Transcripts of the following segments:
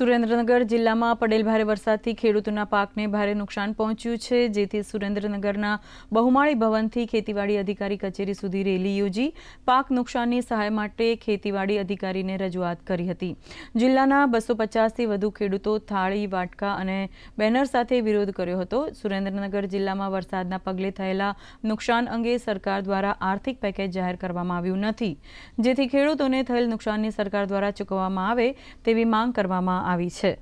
સુરેન્દ્રનગર જિલ્લામાં પડેલ ભારે વરસાદથી ખેડૂતોના પાકને ભારે નુકસાન પહોંચ્યું છે જેથી સુરેન્દ્રનગરના બહુમાળી ભવનથી ખેતીવાડી અધિકારી કચેરી સુધી રેલી યોજી પાક નુકસાનની સહાય માટે ખેતીવાડી અધિકારીને રજૂઆત કરી હતી જિલ્લાના બસો પચાસથી વધુ ખેડૂતો થાળી વાટકા અને બેનર સાથે વિરોધ કર્યો હતો સુરેન્દ્રનગર જિલ્લામાં વરસાદના પગલે થયેલા નુકસાન અંગે સરકાર દ્વારા આર્થિક પેકેજ જાહેર કરવામાં આવ્યું નથી જેથી ખેડૂતોને થયેલ નુકસાનની સરકાર દ્વારા ચૂકવવામાં આવે તેવી માંગ કરવામાં કરવામાં આવી છે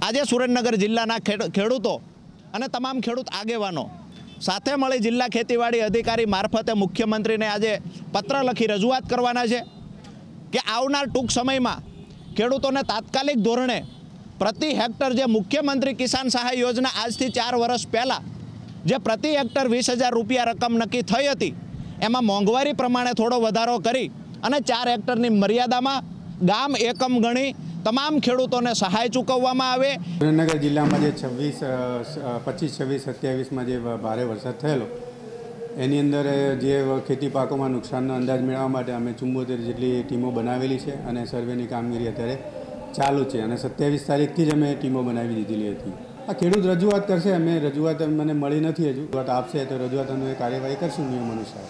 આજે સુરેન્દ્રનગર જિલ્લાના ખેડૂતો અને તમામ ખેડૂત આગેવાનો સાથે મળી જિલ્લા ખેતીવાડી અધિકારી મારફતે મુખ્યમંત્રીને આજે પત્ર લખી રજૂઆત કરવાના છે કે આવનાર ટૂંક સમયમાં ખેડૂતોને તાત્કાલિક ધોરણે પ્રતિ હેક્ટર જે મુખ્યમંત્રી કિસાન સહાય યોજના આજથી ચાર વર્ષ પહેલાં જે પ્રતિ હેક્ટર વીસ હજાર રૂપિયા રકમ નક્કી થઈ હતી એમાં મોંઘવારી પ્રમાણે થોડો વધારો કરી અને ચાર હેક્ટરની મર્યાદામાં ગામ એકમ ગણી તમામ ખેડૂતોને સહાય ચૂકવવામાં આવે સુરેન્દ્રનગર જિલ્લામાં જે છવ્વીસ પચીસ છવ્વીસ સત્યાવીસમાં જે ભારે વરસાદ થયેલો એની અંદર જે ખેતી પાકોમાં નુકસાનનો અંદાજ મેળવવા માટે અમે ચુંબોતેર જેટલી ટીમો બનાવેલી છે અને સર્વેની કામગીરી અત્યારે ચાલુ છે અને સત્યાવીસ તારીખથી જ અમે ટીમો બનાવી દીધેલી હતી આ ખેડૂત રજૂઆત કરશે અમે રજૂઆત મને મળી નથી હજુ આપશે તો રજૂઆત અમે કાર્યવાહી કરશું નિયમ અનુસાર